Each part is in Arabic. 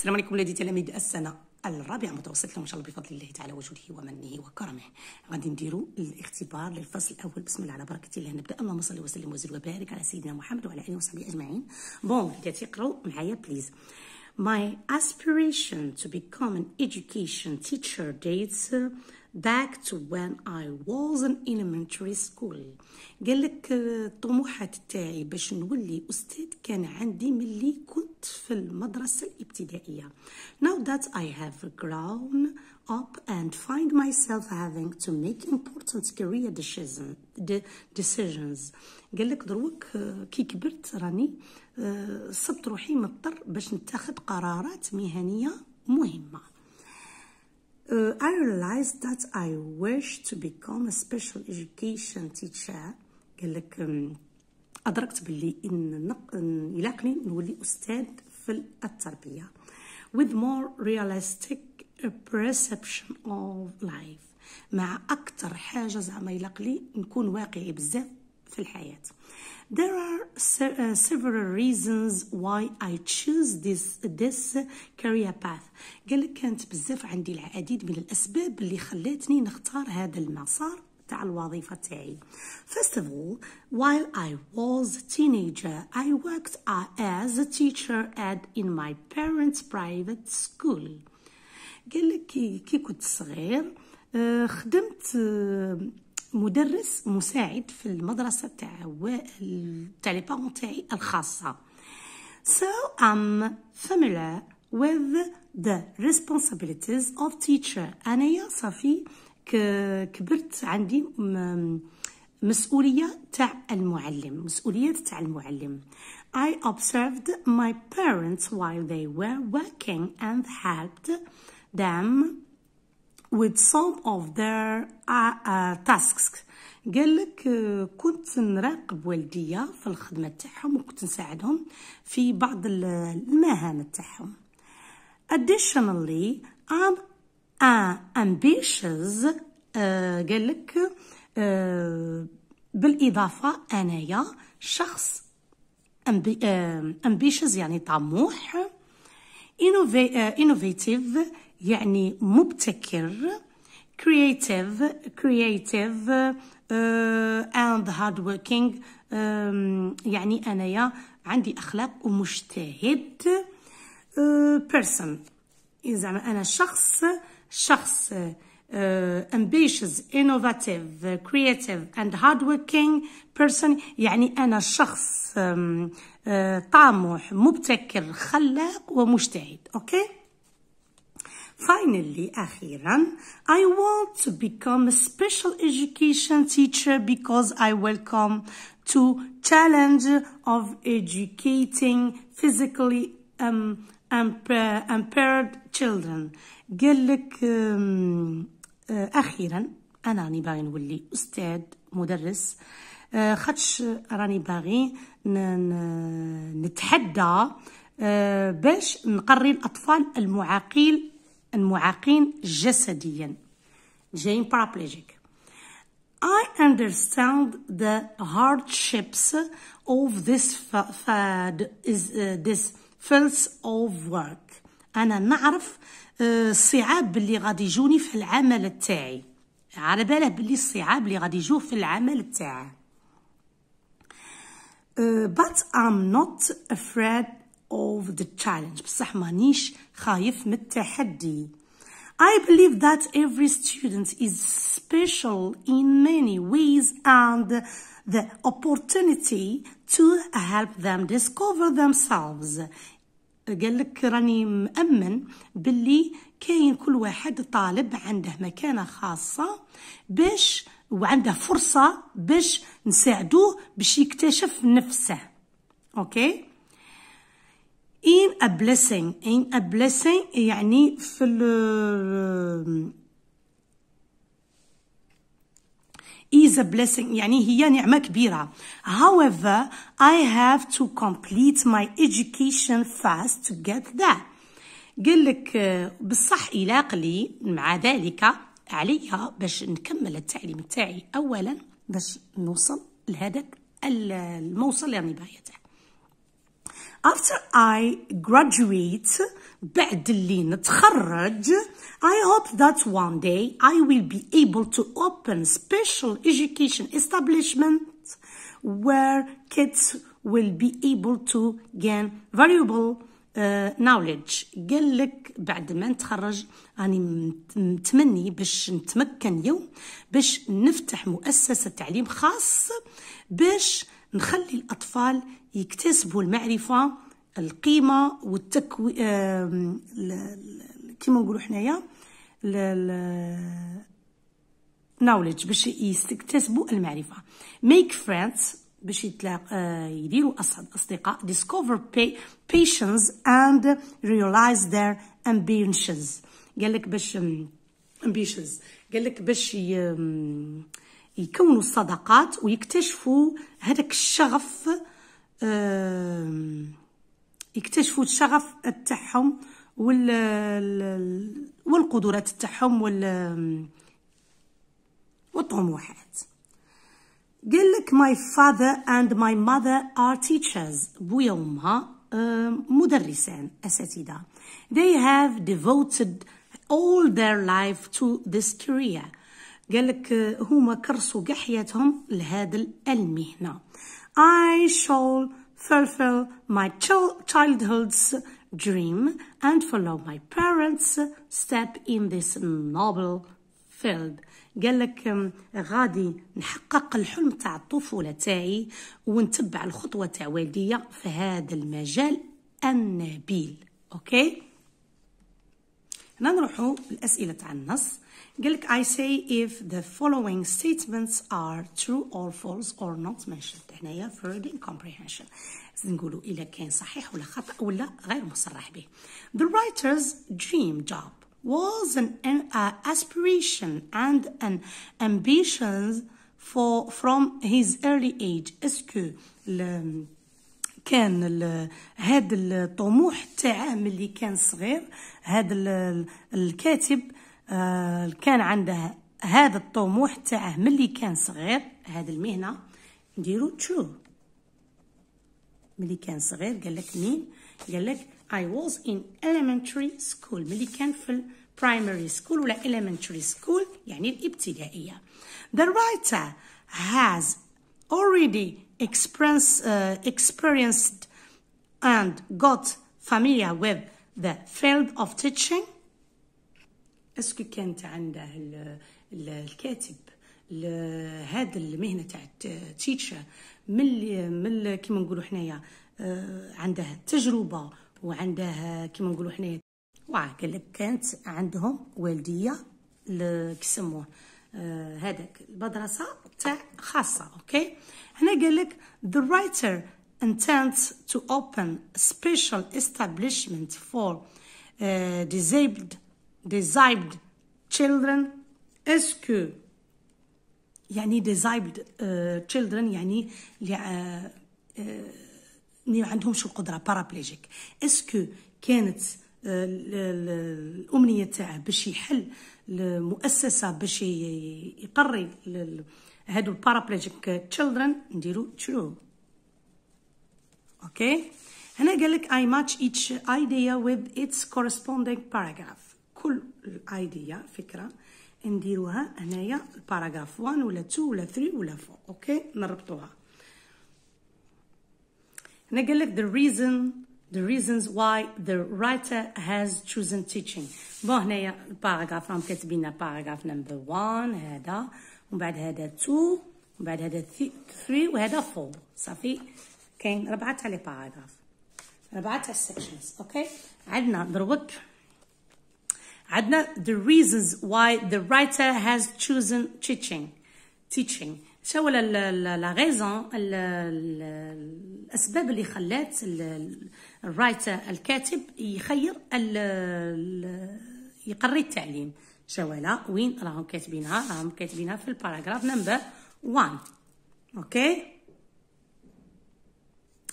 السلام عليكم ولادي تلاميذ السنه الرابعه متوسط لهم ان شاء الله بفضل الله تعالى وجوده ومنه وكرمه غادي نديروا الاختبار للفصل الاول بسم الله على بركه الله نبدا اللهم صل وسلم وزد وبارك على سيدنا محمد وعلى اله وصحبه اجمعين بون ولادي اقراوا معايا بليز My aspiration to become an education teacher dates back to when I was in elementary school قال لك الطموحات تاعي باش نولي أستاذ كان عندي ملي كنت في المدرسة الابتدائية now that I have grown up and find myself having to make important career decisions قال لك دروك كي كبرت راني آه، صبت روحي مضطر باش نتخذ قرارات مهنية مهمة Uh, I realized that I wish to become a special education teacher قال لك أدركت باللي إن نق... يلاقني نولي أستاذ في التربية with more realistic perception of life مع أكثر حاجة زعما يلاقلي نكون واقعي بزاف في الحياة There are several reasons why I choose this this career path قال لك كانت بزاف عندي العديد من الأسباب اللي خلاتني نختار هذا المسار تاع الوظيفة تاعي First of all, while I was a teenager, I worked as a teacher at in my parents' private school. قال لك كي كنت صغير خدمت مدرس مساعد في المدرسه تاع تاع لي بارون تاعي الخاصه so i'm familiar with the responsibilities of teacher انايا صافي كبرت عندي مسؤوليه تاع المعلم مسؤوليه تاع المعلم I observed my parents while they were working and helped them with some of their uh, uh, tasks قال لك آه، كنت نراقب والديا في الخدمة تاعهم وكنت نساعدهم في بعض المهام تاعهم additionally I'm uh, ambitious آه، قال لك بالإضافة بالإضافة أنايا شخص آه، ambitious يعني طموح innovative يعني مبتكر كرييتيف كرييتيف اند هارد وركينج يعني انايا عندي اخلاق ومجتهد بيرسون آه، زعما انا شخص شخص امبيشز انوفاتيف كرييتيف اند هارد وركينج بيرسون يعني انا شخص آه، طامح مبتكر خلاق ومجتهد اوكي okay? Finally, أخيرا, I want to become a special education teacher because I welcome to challenge of educating physically um, impaired children. قال لك أخيرا أنا راني باغي نولي أستاذ مدرس خاطش راني باغي نتحدى باش نقري الأطفال المعاقيل المعاقين جسديا جايين بارابليجيك I understand the hardships of this is uh, this fields of work انا نعرف الصعاب uh, اللي غادي يجوني في العمل تاعي على باله بلي الصعاب اللي غادي يجوه في العمل تاعه uh, but I'm not afraid of the challenge بصح مانيش خايف من التحدي I believe that every student is special in many ways and the opportunity to help them discover themselves قال لك راني مأمن باللي كاين كل واحد طالب عنده مكانة خاصة باش وعنده فرصة باش نساعدوه باش يكتشف نفسه اوكي okay? a blessing in a blessing يعني في ال is a blessing يعني هي نعمة كبيرة however I have to complete my education fast to get that قال لك بالصح إلاق لي مع ذلك عليا باش نكمل التعليم تاعي أولا باش نوصل لهذاك الموصل اللي راني باغية After I graduate, بعد اللي نتخرج, I hope that one day I will be able to open special education establishment where kids will be able to gain valuable uh, knowledge قال لك بعد ما نتخرج راني متمني باش نتمكن يوم باش نفتح مؤسسة تعليم خاص باش نخلي الأطفال يكتسبوا المعرفة القيمة والتكوي كيما نقولوا حنايا نوليدج باش يكتسبوا المعرفة ميك فريندز باش يتلاق آه، يديروا أصدقاء ديسكوفر بيشنز اند ريلايز ذير امبيشنز قال لك باش امبيشنز قال لك باش يكونوا الصداقات ويكتشفوا هذاك الشغف يكتشفوا الشغف تاعهم وال والقدرات تاعهم وال والطموحات قال لك ماي فادر اند ماي ماذر ار تيتشرز بويا وامها مدرسان اساتذه they have devoted all their life to this career قال لك هما كرسوا كاع حياتهم لهاد المهنه I shall fulfill my childhood's dream and follow my parents step in this noble field قال لك غادي نحقق الحلم تاع الطفوله تاعي ونتبع الخطوه تاع والديا في هذا المجال النبيل اوكي هنا نروحوا الاسئله تاع النص قالك I say if the following statements are true or false or not mentioned هنايا في reading comprehension نقولوا إلا كان صحيح ولا خطأ ولا غير مصرح به The writer's dream job was an, an uh, aspiration and an ambition for, from his early age اسكو كان هذا الطموح تاعه ملي كان صغير هذا الكاتب آه كان عنده هذا الطموح تاعه ملي كان صغير هذا المهنه نديرو تشو ملي كان صغير قال لك مين قال لك I was in elementary school ملي كان في primary school ولا elementary school يعني الابتدائية the writer has already experienced, uh, experienced and got familiar with the field of teaching اسكو كانت عنده الكاتب هذا المهنه تاع التيتشر من من كيما نقولوا حنايا آه، عندها تجربه وعندها كيما نقولوا حنايا واه قال لك كانت عندهم والديه كيسموه آه، هذاك المدرسه تاع خاصه اوكي هنا قال لك the writer intends to open a special establishment for uh, disabled disabled children est-ce que يعني disabled uh, children يعني اللي uh, ما عندهمش القدره بارابليجيك اسكو كانت euh, الامنيه تاعه باش يحل المؤسسه باش يقري هادو البارابليجيك تشيلدرن نديرو ترو اوكي هنا قال لك I match each idea with its corresponding paragraph كل ايديا فكره نديروها هنايا الباراغراف 1 ولا 2 ولا 3 ولا 4 اوكي نربطوها هنا قال لك the reason the reasons why the writer has chosen teaching بون هنايا الباراغراف راهم كاتبين باراغراف نمبر 1 هذا ومن بعد هذا 2 ومن بعد هذا 3 وهذا 4 صافي كاين ربعه تاع لي باراغراف ربعه تاع السكشنز اوكي عندنا دروك عندنا the reasons why the writer has chosen teaching teaching شو لا غيزون الاسباب اللي خلات الرايتر الكاتب يخير يقري التعليم شوالا وين راهم كاتبينها راهم كاتبينها في الباراغراف نمبر 1 اوكي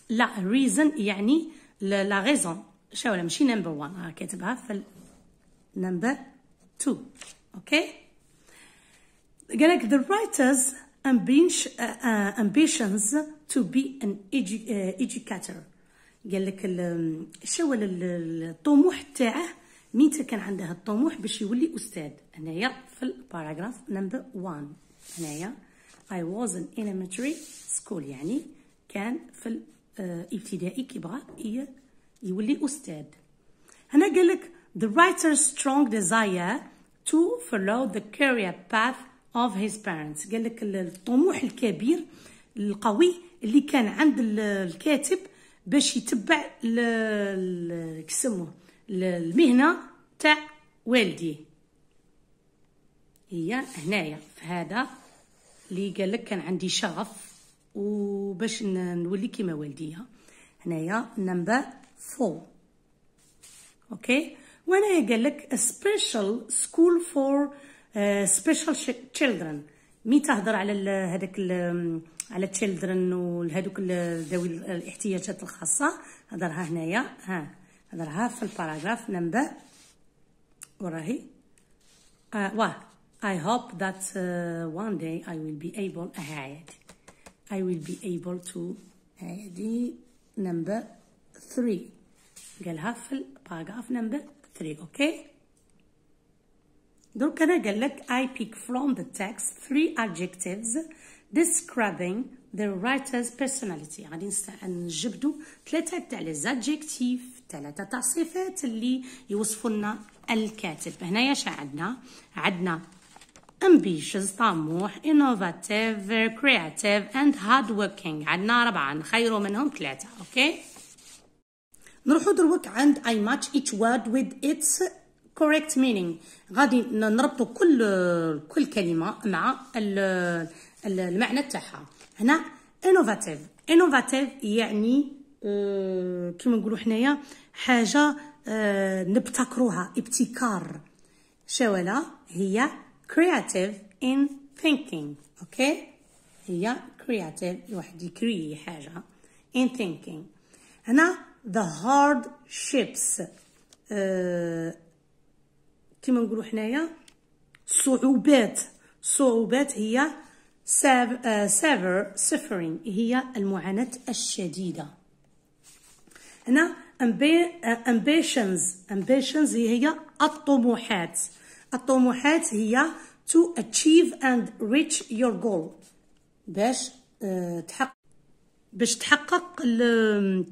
لا ريزن يعني لا غيزون شوالا ماشي نمبر 1 راه كاتبها في number two. Okay? قالك the writer's uh, ambitions to be an uh, educator. قال لك شوال الطموح تاعه متى كان عنده الطموح باش يولي استاذ هنايا في الباراجراف نمبر 1 هنايا I was ان elementary school يعني كان في الابتدائي آه، كيبغى يولي استاذ هنا قال لك the writer's strong desire to follow the career path of his parents قال لك الطموح الكبير القوي اللي كان عند الكاتب باش يتبع كسموه المهنه تاع والديه هي هنايا في هذا اللي قال لك كان عندي شغف وباش نولي كيما والديا هنايا نمبر 4 اوكي وانا قال لك سبيشال سكول فور سبيشال تشيلدرن مي تهضر على هذاك على تشيلدرن وهذوك ذوي الاحتياجات الخاصه هضرها هنايا ها هضرها في الباراغراف نمبر وراهي آه واه I hope that uh, one day I will be able هادي I will be able to هادي number 3 قالها في الباراغراف نمبر 3 okay درك انا قال لك I pick from the text three adjectives describing the writer's personality غادي نجبدو ثلاثه تاع لي زادجيكتيف ثلاثه تاع صفات اللي يوصفوا لنا الكاتب هنايا اش عندنا عندنا ambitious طموح innovative creative and hard working عندنا ربعه نخيروا منهم ثلاثه اوكي okay? نروحو دروك عند I match each word with its correct meaning غادي نربطو كل كل كلمة مع المعنى تاعها هنا innovative innovative يعني آه، كيما نقولو حنايا حاجة آه، نبتكروها ابتكار شوالا هي creative in thinking اوكي هي creative الواحد يكري حاجة in thinking هنا the hardships آه، كيما كما نقولوا حنايا صعوبات صعوبات هي سافر آه، suffering هي المعاناة الشديدة هنا آه، ambitions ambitions هي الطموحات الطموحات هي to achieve and reach your goal باش تحقق باش تحقق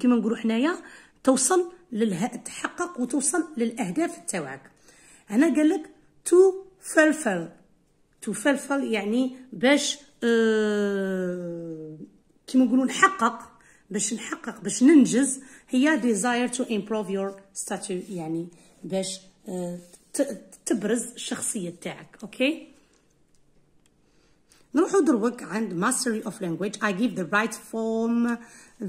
كما نقولوا حنايا توصل للها تحقق وتوصل للاهداف تاعك هنا قال لك تو فلفل تو فلفل يعني باش اه كما نقولوا نحقق باش نحقق باش ننجز هي desire to improve your status يعني باش اه تبرز الشخصيه تاعك اوكي نروح to the work and mastery of language I give the right form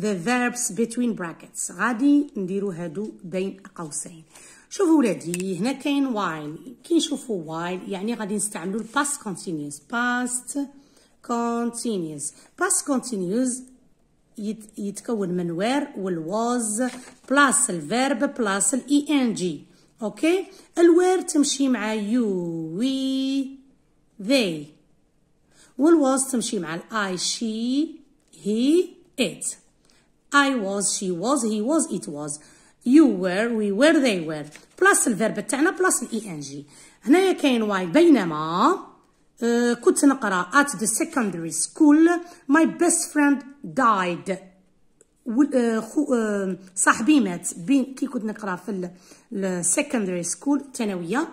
the verbs between brackets غادي نديرو هادو بين قوسين شوفوا ولادي هنا كاين while كي نشوفوا while يعني غادي نستعملوا past continuous past continuous past continuous يت يتكون من where وال was plus الفيرب plus ال ing اوكي الوير تمشي مع you we they والواز تمشي مع الاي شي هي ات اي واز شي واز هي واز ات واز يو وير وي وير ذي وير بلاس الفيرب تاعنا بلاس الاي ان جي هنايا كاين واي بينما آه، كنت نقرا at the secondary school my best friend died آه، آه، صاحبي مات بين كي كنت نقرا في السكندري سكول الثانويه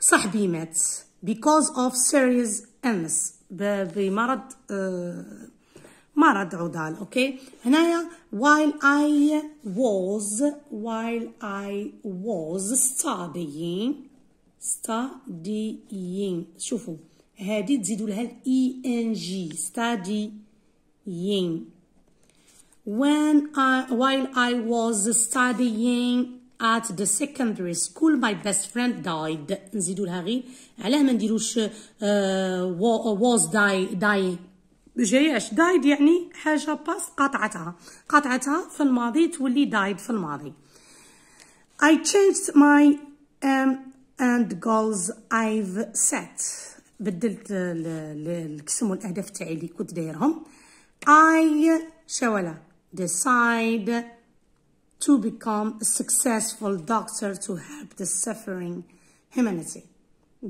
صاحبي مات because of serious illness بمرض مرض عضال اوكي هنايا while I was while I was studying studying شوفوا هذه تزيدوا لها الاي ان جي studying when I while I was studying at the secondary school my best friend died نزيدو لها غير علاه ما نديروش uh, was die dying جاياش died يعني حاجه باس قطعتها قطعتها في الماضي تولي died في الماضي I changed my um, and goals I've set بدلت الكسم والاهداف تاعي اللي كنت دايرهم I شوالا decide to become a successful doctor to help the suffering humanity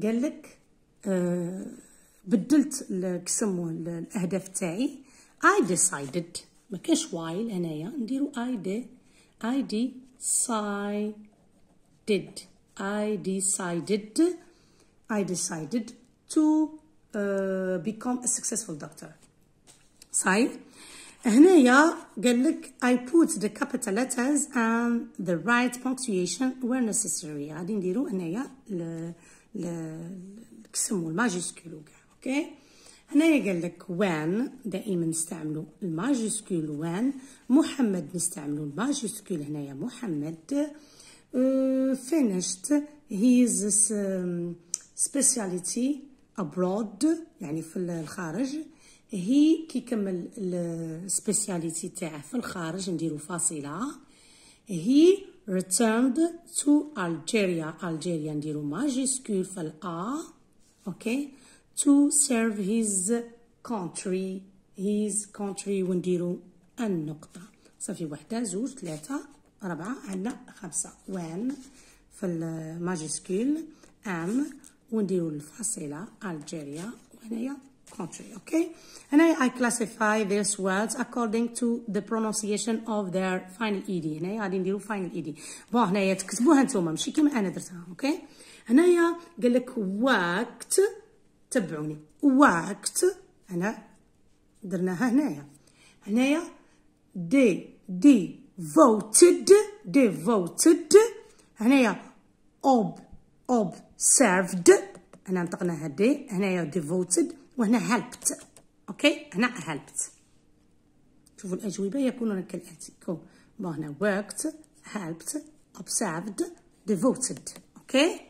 قال لك بدلت الكسم الاهداف تاعي I decided ما كاش while انايا نديرو I did I decided I decided I decided to uh, become a successful doctor صحيح هنايا قال لك I put the capital letters and the right punctuation where necessary غادي نديرو هنايا الكسم والماجيسكول وكاع اوكي هنايا قال لك وان دائما نستعملو الماجيسكول when محمد نستعملو الماجيسكول هنايا محمد آه، finished his um, speciality abroad يعني في الخارج هي كيكمل السبيسياليتي تاعه في الخارج نديرو فاصله هي returned to Algeria Algeria نديرو ماجيسكول في الأ اوكي to serve his country his country ونديرو النقطة صافي وحدة زوج ثلاثة أربعة عندنا خمسة وان في الماجيسكول ام ونديرو الفاصلة Algeria وهنايا country, okay? And I, I classify these words according to the pronunciation of their final ED. هنايا غادي نديرو final ED. بون هنايا تكتبوها نتوما ماشي كيما انا درتها, okay? هنايا قال لك وقت تبعوني. وقت انا درناها هنايا. هنايا دي دي voted devoted هنايا uh, ob observed هنا نطقناها دي هنايا devoted وهنا هلبت اوكي هنا هلبت شوفوا الاجوبه يكونون كالاتي كو هنا worked helped observed devoted اوكي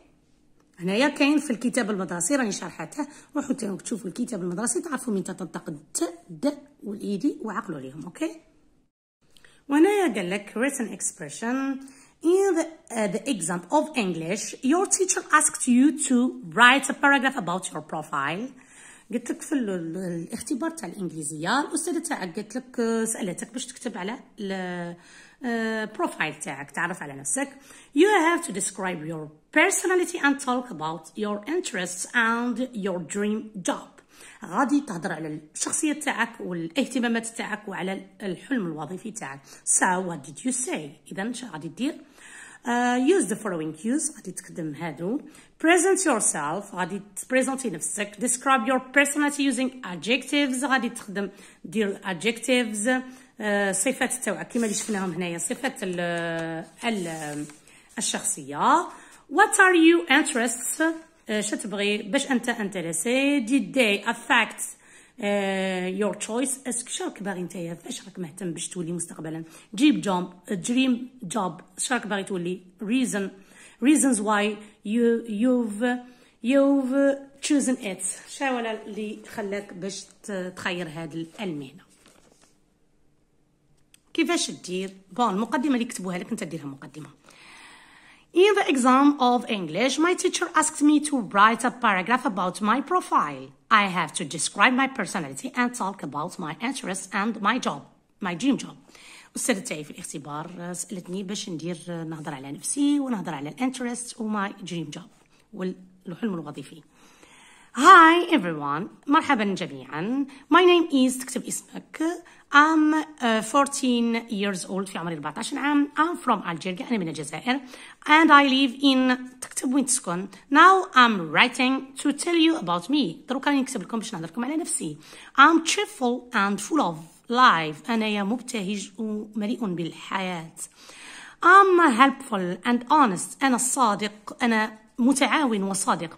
هنايا كاين في الكتاب المدرسي راني شرحته روحوا تشوفوا الكتاب المدرسي تعرفوا من تنطق الت د والايدي وعقلوا عليهم اوكي وهنايا قال لك written expression in the, uh, the example of English your teacher asked you to write a paragraph about your profile قلت لك في الاختبار تاع الانجليزيه الاستاذه تاعك قالت لك آه، سالتك باش تكتب على البروفايل آه، تاعك تعرف على نفسك يو هاف تو ديسكرايب يور بيرسوناليتي اند توك اباوت يور انترست اند يور دريم جوب غادي تهضر على الشخصية تاعك والاهتمامات تاعك وعلى الحلم الوظيفي تاعك so what did you say اذا شنو غادي دير uh, آه، use the following cues غادي تخدم هادو present yourself غادي تبريزونتي نفسك describe your personality using adjectives غادي تخدم دير adjectives uh, صفات تاعك كما اللي شفناهم هنايا صفات ال ال الشخصيه what are you interests uh, شتبغي باش انت انتريسي did they affect يور uh, choice اسك شارك باغي نتايا فاش راك مهتم باش تولي مستقبلا جيب جوب دريم جوب شارك باغي تولي reason reasons why you you've you've chosen it شاولا اللي خلاك باش تخير هاد المهنه كيفاش دير بون المقدمه اللي كتبوها لك انت ديرها مقدمه In the exam of English, my teacher asked me to write a paragraph about my profile. I have to describe my personality and talk about my interests and my job, my dream job. الاستاذه تاعي في الاختبار آه، سالتني باش ندير آه، نهضر على نفسي ونهضر على الانترست وماي دريم جوب والحلم الوظيفي هاي everyone مرحبا جميعا My name is تكتب اسمك I'm 14 آه، years old في عمري 14 عام I'm from Algeria أنا من الجزائر And I live in تكتب وين تسكن Now I'm writing to tell you about me دروك راني نكتب لكم باش نهضر لكم على نفسي I'm cheerful and full of life أنا يا مبتهج ومليء بالحياة I'm helpful and honest أنا الصادق أنا متعاون وصادق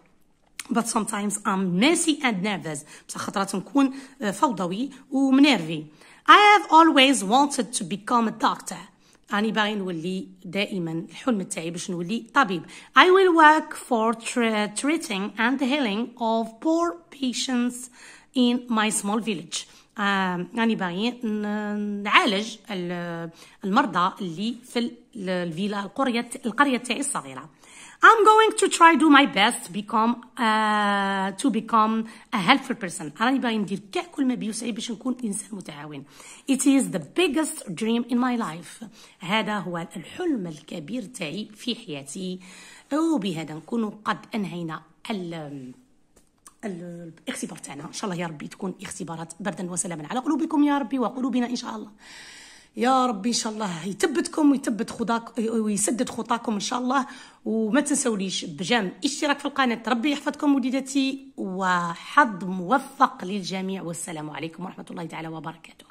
but sometimes I'm messy and nervous بصح خطرات نكون فوضوي ومنرفي I have always wanted to become a doctor أنا باغي نولي دائما الحلم تاعي باش نولي طبيب I will work for treating and healing of poor patients in my small village راني آه، يعني باغي نعالج المرضى اللي في الفيلا القريه القريه تاعي الصغيره I'm going to try do my best to become uh, to become a helpful person. راني باغي ندير كاع كل ما بيوسعي باش نكون انسان متعاون. It is the biggest dream in my life. هذا هو الحلم الكبير تاعي في حياتي. وبهذا نكون قد انهينا الاختبار تاعنا ان شاء الله يا ربي تكون اختبارات بردا وسلاما على قلوبكم يا ربي وقلوبنا ان شاء الله يا ربي ان شاء الله يثبتكم ويثبت خطاك ويسدد خطاكم ان شاء الله وما تنسوليش بجام اشتراك في القناه ربي يحفظكم وليداتي وحظ موفق للجميع والسلام عليكم ورحمه الله تعالى وبركاته